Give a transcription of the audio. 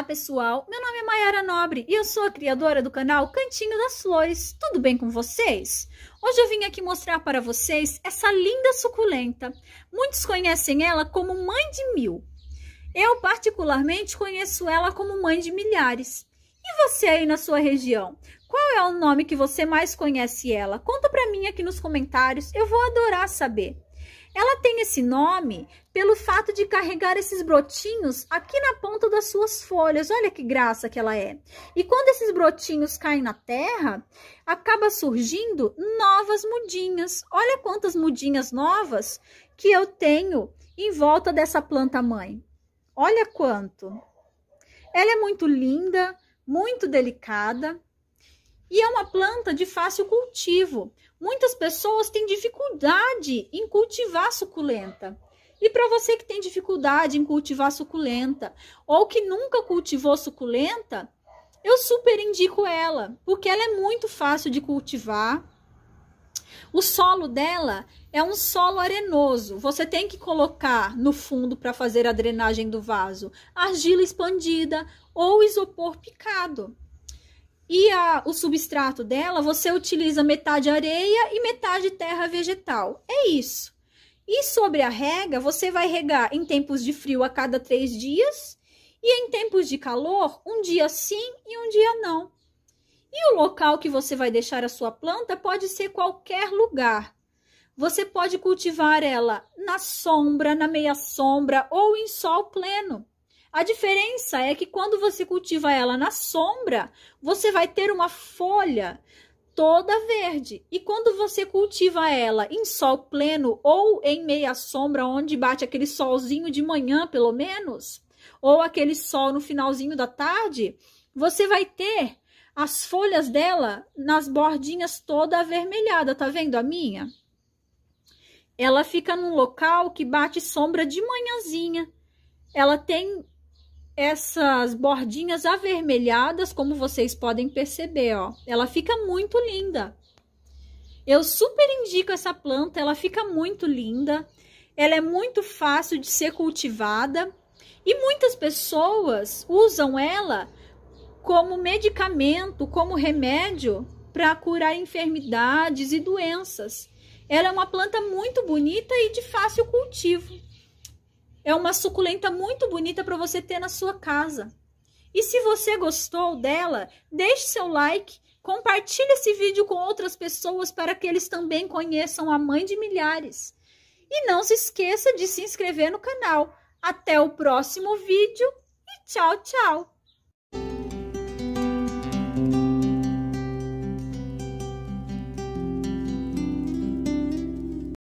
Olá, pessoal. Meu nome é Mayara Nobre e eu sou a criadora do canal Cantinho das Flores. Tudo bem com vocês? Hoje eu vim aqui mostrar para vocês essa linda suculenta. Muitos conhecem ela como mãe de mil. Eu, particularmente, conheço ela como mãe de milhares. E você aí na sua região? Qual é o nome que você mais conhece ela? Conta para mim aqui nos comentários, eu vou adorar saber. Ela tem esse nome pelo fato de carregar esses brotinhos aqui na ponta das suas folhas. Olha que graça que ela é. E quando esses brotinhos caem na terra, acaba surgindo novas mudinhas. Olha quantas mudinhas novas que eu tenho em volta dessa planta mãe. Olha quanto. Ela é muito linda, muito delicada. E é uma planta de fácil cultivo. Muitas pessoas têm dificuldade em cultivar suculenta. E para você que tem dificuldade em cultivar suculenta ou que nunca cultivou suculenta, eu super indico ela, porque ela é muito fácil de cultivar. O solo dela é um solo arenoso. Você tem que colocar no fundo para fazer a drenagem do vaso argila expandida ou isopor picado. E a, o substrato dela, você utiliza metade areia e metade terra vegetal. É isso. E sobre a rega, você vai regar em tempos de frio a cada três dias e em tempos de calor, um dia sim e um dia não. E o local que você vai deixar a sua planta pode ser qualquer lugar. Você pode cultivar ela na sombra, na meia sombra ou em sol pleno. A diferença é que quando você cultiva ela na sombra, você vai ter uma folha toda verde. E quando você cultiva ela em sol pleno ou em meia sombra, onde bate aquele solzinho de manhã, pelo menos, ou aquele sol no finalzinho da tarde, você vai ter as folhas dela nas bordinhas toda avermelhada, tá vendo a minha? Ela fica num local que bate sombra de manhãzinha. Ela tem essas bordinhas avermelhadas, como vocês podem perceber, ó. Ela fica muito linda. Eu super indico essa planta, ela fica muito linda. Ela é muito fácil de ser cultivada e muitas pessoas usam ela como medicamento, como remédio para curar enfermidades e doenças. Ela é uma planta muito bonita e de fácil cultivo. É uma suculenta muito bonita para você ter na sua casa. E se você gostou dela, deixe seu like, compartilhe esse vídeo com outras pessoas para que eles também conheçam a mãe de milhares. E não se esqueça de se inscrever no canal. Até o próximo vídeo e tchau, tchau!